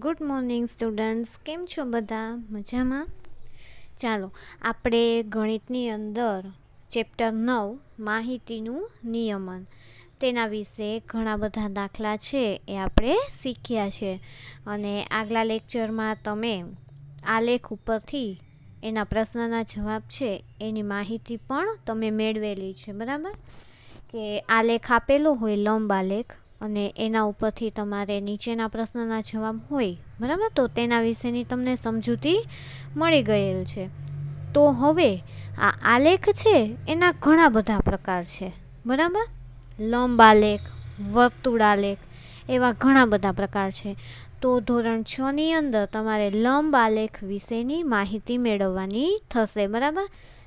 good morning students કેમ છો બધા મજામાં ચાલો આપણે ગણિતની અંદર ચેપ્ટર નવ માહિતીનું નિયમન તેના વિશે ઘણા બધા દાખલા છે એ આપણે શીખ્યા છે અને આગલા લેક્ચરમાં તમે આલેખ ઉપરથી એના પ્રશ્નના જવાબ છે એની માહિતી પણ તમે મેળવેલી છે બરાબર કે આલેખ આપેલો હોય લંબ આલેખ અને એના ઉપરથી તમારે નીચેના પ્રશ્નના જવાબ હોય બરાબર તો તેના વિશેની તમને સમજૂતી મળી ગયેલ છે તો હવે આ આલેખ છે એના ઘણા બધા પ્રકાર છે બરાબર લંબ આલેખ વર્તુળ આલેખ એવા ઘણા બધા પ્રકાર છે તો ધોરણ છની અંદર તમારે લંબ આલેખ વિશેની માહિતી મેળવવાની થશે બરાબર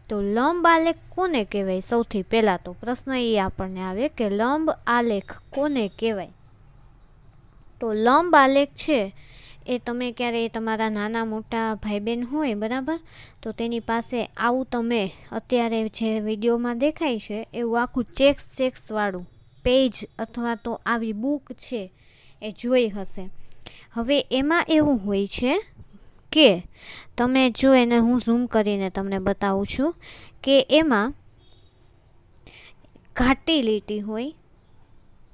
તો લંબ આલેખ કોને કહેવાય સૌથી પહેલાં તો પ્રશ્ન એ આપણને આવે કે લંબ આલેખ કોને કહેવાય તો લંબ આલેખ છે એ તમે ક્યારે તમારા નાના મોટા ભાઈ બહેન હોય બરાબર તો તેની પાસે આવું તમે અત્યારે જે વિડીયોમાં દેખાય છે એવું આખું ચેક્સ ચેક્સવાળું પેજ અથવા તો આવી બુક છે એ જોઈ હશે હવે એમાં એવું હોય છે કે તમે જો એને હું ઝૂમ કરીને તમને બતાવું છું કે એમાં ઘાટી લીટી હોય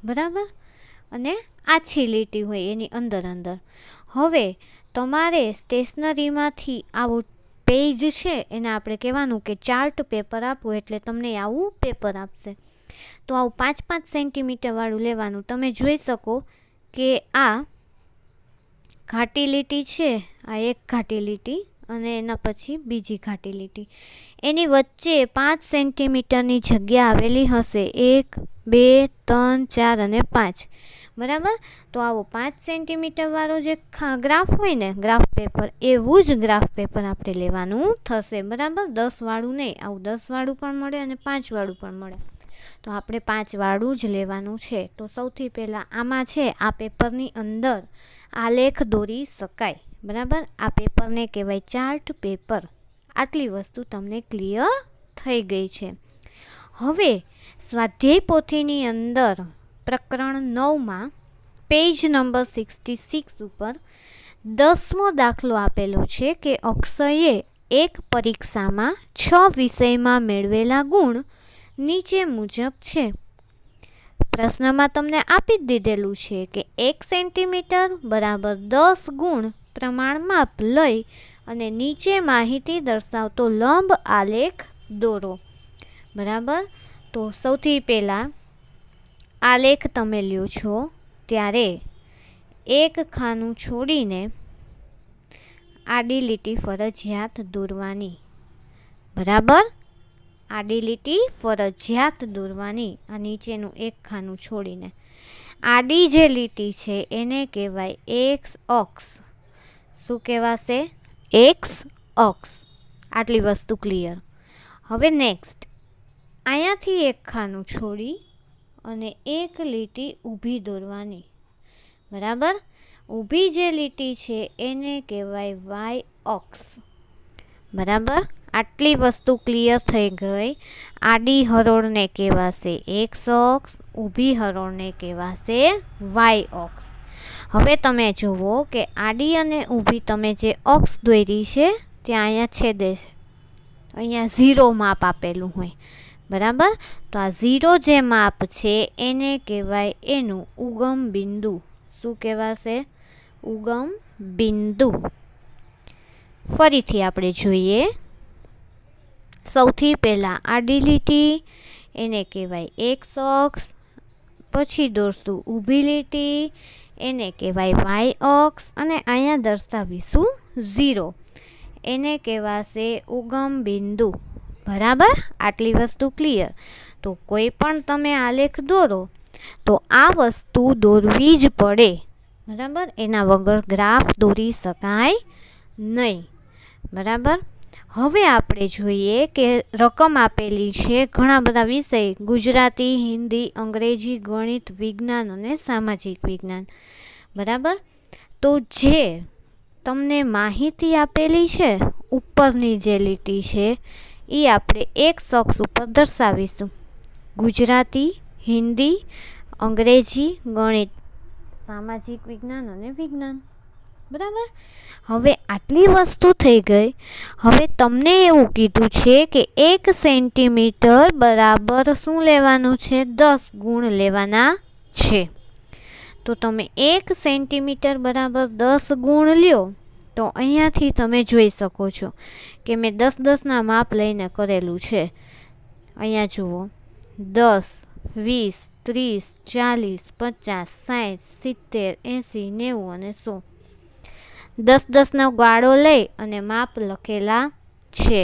બરાબર અને આછી લીટી હોય એની અંદર અંદર હવે તમારે સ્ટેશનરીમાંથી આવું પેજ છે એને આપણે કહેવાનું કે ચાર્ટ પેપર આપવું એટલે તમને આવું પેપર આપશે તો આવું પાંચ પાંચ સેન્ટીમીટરવાળું લેવાનું તમે જોઈ શકો કે આ ઘાટી લીટી છે આ એક ઘાટી લીટી અને એના પછી બીજી ઘાટી લીટી એની વચ્ચે પાંચ સેન્ટીમીટરની જગ્યા આવેલી હશે એક બે ત્રણ ચાર અને પાંચ બરાબર તો આવો પાંચ સેન્ટીમીટરવાળો જે ગ્રાફ હોય ને ગ્રાફ પેપર એવું જ ગ્રાફ પેપર આપણે લેવાનું થશે બરાબર દસવાળું નહીં આવું દસવાળું પણ મળે અને પાંચવાળું પણ મળે તો આપણે પાંચ વાળું જ લેવાનું છે તો સૌથી પહેલાં આમાં છે આ પેપરની અંદર આલેખ દોરી શકાય બરાબર આ પેપરને કહેવાય ચાર્ટ પેપર આટલી વસ્તુ તમને ક્લિયર થઈ ગઈ છે હવે સ્વાધ્યાય પોથીની અંદર પ્રકરણ નવમાં પેજ નંબર સિક્સટી સિક્સ ઉપર દસમો દાખલો આપેલો છે કે અક્ષયે એક પરીક્ષામાં છ વિષયમાં મેળવેલા ગુણ નીચે મુજબ છે પ્રશ્નમાં તમને આપી દીધેલું છે કે એક સેન્ટીમીટર બરાબર દસ ગુણ પ્રમાણ લઈ અને નીચે માહિતી દર્શાવતો લંબ આલેખ દોરો બરાબર તો સૌથી પહેલાં આલેખ તમે લ્યો છો ત્યારે એક ખાનું છોડીને આડી લીટી ફરજિયાત દોરવાની બરાબર આડી લીટી ફરજિયાત દોરવાની આ નીચેનું એક ખાનું છોડીને આડી જે લીટી છે એને કહેવાય એક્સ ઓક્સ શું કહેવાશે એક્સ ઓક્સ આટલી વસ્તુ ક્લિયર હવે નેક્સ્ટ અહીંયાથી એક ખાનું છોડી અને એક લીટી ઊભી દોરવાની બરાબર ઊભી જે લીટી છે એને કહેવાય વાય ઓક્સ બરાબર આટલી વસ્તુ ક્લિયર થઈ ગઈ આડી હરોળને કહેવાશે એક્સ ઓક્સ ઊભી હરોળને કહેવાશે વાય ઓક્સ હવે તમે જુઓ કે આડી અને ઊભી તમે જે ઓક્સ દોરી છે ત્યાં અહીંયા છેદે છે અહીંયા ઝીરો માપ આપેલું હોય બરાબર તો આ ઝીરો જે માપ છે એને કહેવાય એનું ઉગમ બિંદુ શું કહેવાશે ઉગમ બિંદુ ફરીથી આપણે જોઈએ સૌથી પહેલાં આડી લીટી એને કહેવાય એક ઓક્સ પછી દોરશું ઊભી લીટી એને કહેવાય વાય ઓક્સ અને અહીંયા દર્શાવીશું ઝીરો એને કહેવાશે ઉગમ બિંદુ બરાબર આટલી વસ્તુ ક્લિયર તો કોઈ પણ તમે આલેખ દોરો તો આ વસ્તુ દોરવી જ પડે બરાબર એના વગર ગ્રાફ દોરી શકાય નહીં બરાબર હવે આપણે જોઈએ કે રકમ આપેલી છે ઘણા બધા વિષય ગુજરાતી હિન્દી અંગ્રેજી ગણિત વિજ્ઞાન અને સામાજિક વિજ્ઞાન બરાબર તો જે તમને માહિતી આપેલી છે ઉપરની જે લીટી છે એ આપણે એક શખ્સ ઉપર દર્શાવીશું ગુજરાતી હિન્દી અંગ્રેજી ગણિત સામાજિક વિજ્ઞાન અને વિજ્ઞાન બરાબર હવે આટલી વસ્તુ થઈ ગઈ હવે તમને એવું કીધું છે કે એક સેન્ટીમીટર બરાબર શું લેવાનું છે દસ ગુણ લેવાના છે તો તમે એક સેન્ટીમીટર બરાબર દસ ગુણ લ્યો તો અહીંયાથી તમે જોઈ શકો છો કે મેં દસ દસના માપ લઈને કરેલું છે અહીંયા જુઓ દસ વીસ ત્રીસ ચાલીસ પચાસ સાઠ સિત્તેર એંસી નેવું અને સો દસ દસનો ગાળો લઈ અને માપ લખેલા છે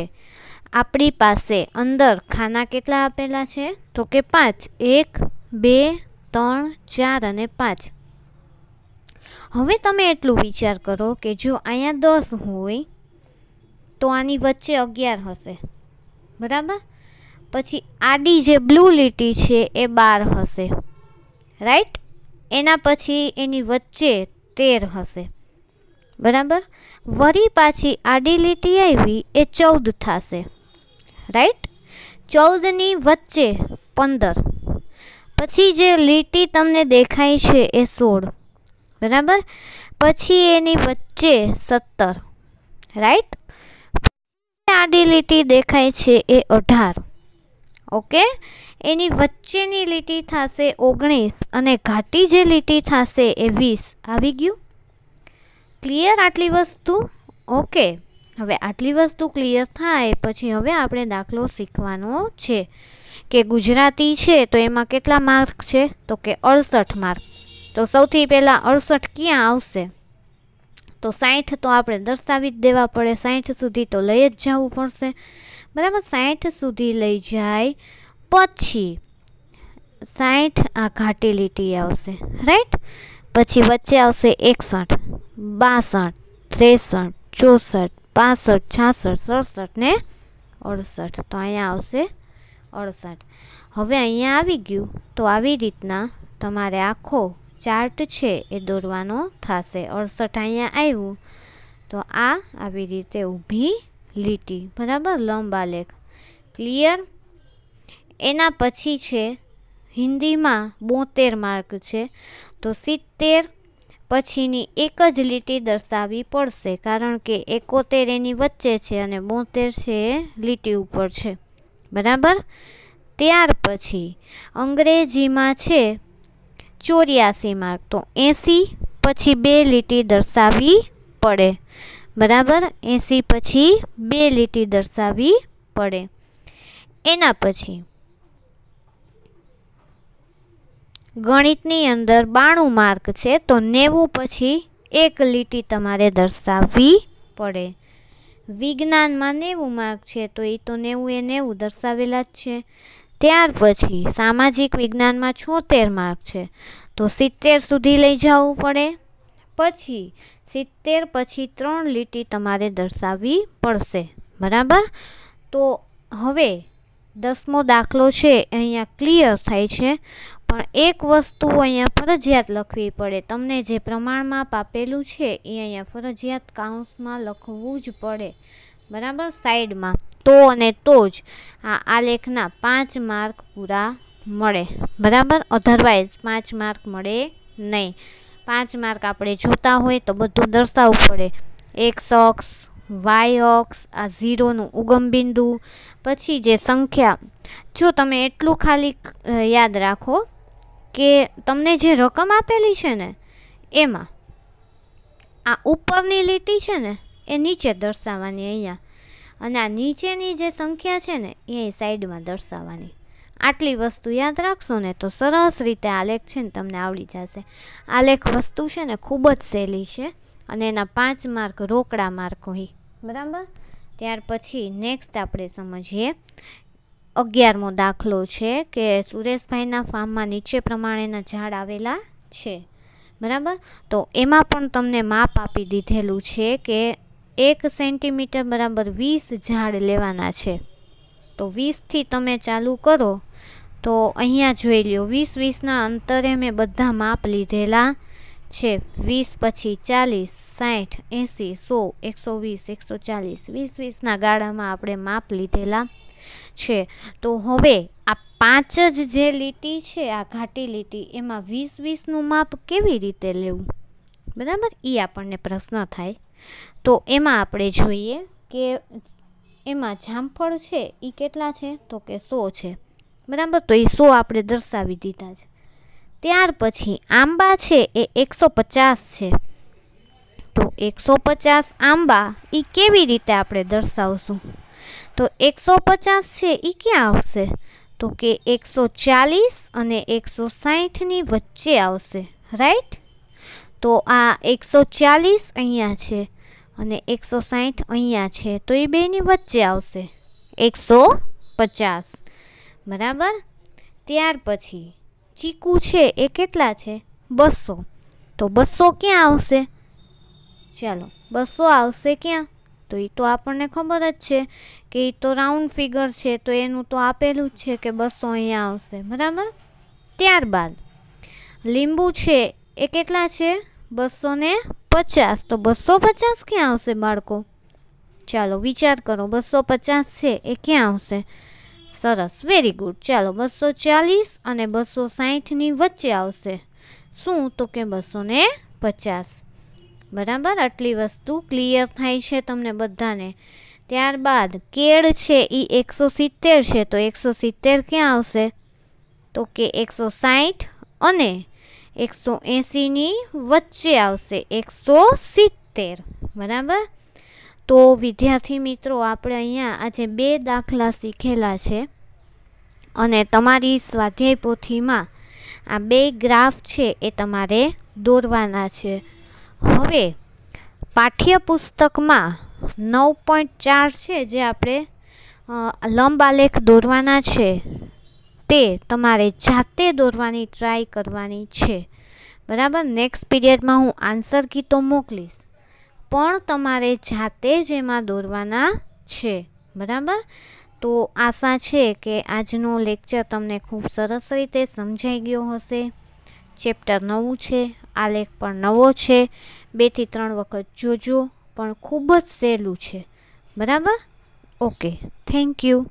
આપણી પાસે અંદર ખાના કેટલા આપેલા છે તો કે પાંચ એક બે ત્રણ ચાર અને પાંચ હવે તમે એટલું વિચાર કરો કે જો અહીંયા દસ હોય તો આની વચ્ચે અગિયાર હશે બરાબર પછી આડી જે બ્લુ લીટી છે એ બાર હશે રાઈટ એના પછી એની વચ્ચે તેર હશે બરાબર વરી પાછી આડી લીટી આવી એ ચૌદ થશે રાઈટ ચૌદની વચ્ચે પંદર પછી જે લીટી તમને દેખાય છે એ સોળ બરાબર પછી એની વચ્ચે સત્તર રાઈટ આડી લીટી દેખાય છે એ અઢાર ઓકે એની વચ્ચેની લીટી થશે ઓગણીસ અને ઘાટી જે લીટી થશે એ વીસ આવી ગયું ક્લિયર આટલી વસ્તુ ઓકે હવે આટલી વસ્તુ ક્લિયર થાય પછી હવે આપણે દાખલો શીખવાનો છે કે ગુજરાતી છે તો એમાં કેટલા માર્ક છે તો કે અડસઠ માર્ક તો સૌથી પહેલાં અડસઠ ક્યાં આવશે તો સાઠ તો આપણે દર્શાવી જ દેવા પડે સાઠ સુધી તો લઈ જ જવું પડશે બરાબર સાઠ સુધી લઈ જાય પછી સાઠ આ ઘાટી લીટી આવશે રાઈટ પછી વચ્ચે આવશે એકસઠ બાસઠ ત્રેસઠ ચોસઠ પાસઠ છાસઠ સડસઠ ને અડસઠ તો અહીંયા આવશે અડસઠ હવે અહીંયા આવી ગયું તો આવી રીતના તમારે આખો ચાર્ટ છે એ દોરવાનો થશે અડસઠ અહીંયા આવ્યું તો આ આવી રીતે ઊભી લીટી બરાબર લંબાલેખ ક્લિયર એના પછી છે હિન્દીમાં બોતેર માર્ક છે તો સિત્તેર પછીની એક જ લીટી દર્શાવવી પડશે કારણ કે એકોતેર એની વચ્ચે છે અને બોતેર છે લીટી ઉપર છે બરાબર ત્યાર પછી અંગ્રેજીમાં છે ચોર્યાસી માર્ક તો એંસી પછી બે લીટી દર્શાવવી પડે બરાબર એંસી પછી બે લીટી દર્શાવવી પડે એના પછી ગણિતની અંદર બાણું માર્ક છે તો નેવું પછી એક લીટી તમારે દર્શાવવી પડે વિજ્ઞાનમાં નેવું માર્ક છે તો એ તો નેવું એ નેવું દર્શાવેલા જ છે ત્યાર પછી સામાજિક વિજ્ઞાનમાં છોતેર માર્ક છે તો સિત્તેર સુધી લઈ જવું પડે પછી સિત્તેર પછી ત્રણ લીટી તમારે દર્શાવવી પડશે બરાબર તો હવે દસમો દાખલો છે અહીંયા ક્લિયર થાય છે પણ એક વસ્તુ અહીંયા ફરજિયાત લખવી પડે તમને જે પ્રમાણમાં પાપેલું છે એ અહીંયા ફરજિયાત કાઉન્સમાં લખવું જ પડે બરાબર સાઈડમાં તો અને તો જ આ આલેખના પાંચ માર્ક પૂરા મળે બરાબર અધરવાઇઝ પાંચ માર્ક મળે નહીં પાંચ માર્ક આપણે જોતા હોય તો બધું દર્શાવવું પડે એક શખ્સ વાય અક્ષ આ ઝીરોનું ઉગમ બિંદુ પછી જે સંખ્યા જો તમે એટલું ખાલી યાદ રાખો કે તમને જે રકમ આપેલી છે ને એમાં આ ઉપરની લીટી છે ને એ નીચે દર્શાવવાની અહીંયા અને આ નીચેની જે સંખ્યા છે ને એ સાઈડમાં દર્શાવવાની આટલી વસ્તુ યાદ રાખશો ને તો સરસ રીતે આલેખ છે ને તમને આવડી જશે આલેખ વસ્તુ છે ને ખૂબ જ સહેલી છે અને એના પાંચ માર્ક રોકડા માર્ક હોય બરાબર ત્યાર પછી નેક્સ્ટ આપણે સમજીએ અગિયારમો દાખલો છે કે સુરેશભાઈના ફાર્મમાં નીચે પ્રમાણેના ઝાડ આવેલા છે બરાબર તો એમાં પણ તમને માપ આપી દીધેલું છે કે એક સેન્ટીમીટર બરાબર વીસ ઝાડ લેવાના છે તો વીસથી તમે ચાલુ કરો તો અહીંયા જોઈ લ્યો વીસ વીસના અંતરે મેં બધા માપ લીધેલા છે વીસ પછી ચાલીસ સાઠ એંસી સો એકસો વીસ એકસો ચાલીસ વીસ વીસના ગાળામાં આપણે માપ લીધેલા છે તો હવે આ પાંચ જ જે લીટી છે આ ઘાટી લીટી એમાં વીસ વીસનું માપ કેવી રીતે લેવું બરાબર એ આપણને પ્રશ્ન થાય તો એમાં આપણે જોઈએ કે એમાં જામફળ છે એ કેટલા છે તો કે સો છે બરાબર તો એ સો આપણે દર્શાવી દીધા છે ત્યાર પછી આંબા છે એ એકસો પચાસ છે તો એકસો પચાસ આંબા એ કેવી રીતે આપણે દર્શાવશું તો એકસો પચાસ છે એ ક્યાં આવશે તો કે એકસો ચાલીસ અને એકસો સાઠની વચ્ચે આવશે રાઈટ તો આ એકસો ચાલીસ અહીંયા છે અને એકસો સાહીઠ અહીંયા છે તો એ બેની વચ્ચે આવશે એકસો પચાસ બરાબર ત્યાર પછી ચીકુ છે એ કેટલા છે બસો તો બસો ક્યાં આવશે ચાલો બસો આવશે ક્યાં તો એ તો આપણને ખબર જ છે કે એ તો રાઉન્ડ ફિગર છે તો એનું તો આપેલું જ છે કે બસો અહીંયા આવશે બરાબર ત્યારબાદ લીંબુ છે એ કેટલા છે બસો ને પચાસ તો બસો પચાસ ક્યાં આવશે બાળકો ચાલો વિચાર કરો બસો પચાસ છે એ ક્યાં આવશે સરસ વેરી ગુડ ચાલો બસો ચાલીસ અને બસો સાહીઠની વચ્ચે આવશે શું તો કે બસો ને પચાસ બરાબર આટલી વસ્તુ ક્લિયર થાય છે તમને બધાને ત્યારબાદ કેળ છે એ એકસો સિત્તેર છે તો એકસો સિત્તેર ક્યાં આવશે તો કે એકસો સાહીઠ અને એકસો એંસીની વચ્ચે આવશે એકસો સિત્તેર બરાબર તો વિદ્યાર્થી મિત્રો આપણે અહીંયા આજે બે દાખલા શીખેલા છે અને તમારી સ્વાધ્યાય પોથીમાં આ બે ગ્રાફ છે એ તમારે દોરવાના છે હવે પાઠ્યપુસ્તકમાં નવ પોઈન્ટ ચાર છે જે આપણે લંબ આલેખ દોરવાના છે તે તમારે જાતે દોરવાની ટ્રાય કરવાની છે બરાબર નેક્સ્ટ પીરિયડમાં હું આન્સર ગીતો મોકલીશ પણ તમારે જાતે જ એમાં દોરવાના છે બરાબર તો આશા છે કે આજનો લેક્ચર તમને ખૂબ સરસ રીતે સમજાઈ ગયો હશે ચેપ્ટર નવું છે આલેખ પણ નવો છે બેથી ત્રણ વખત જોજો પણ ખૂબ જ સહેલું છે બરાબર ઓકે થેન્ક યુ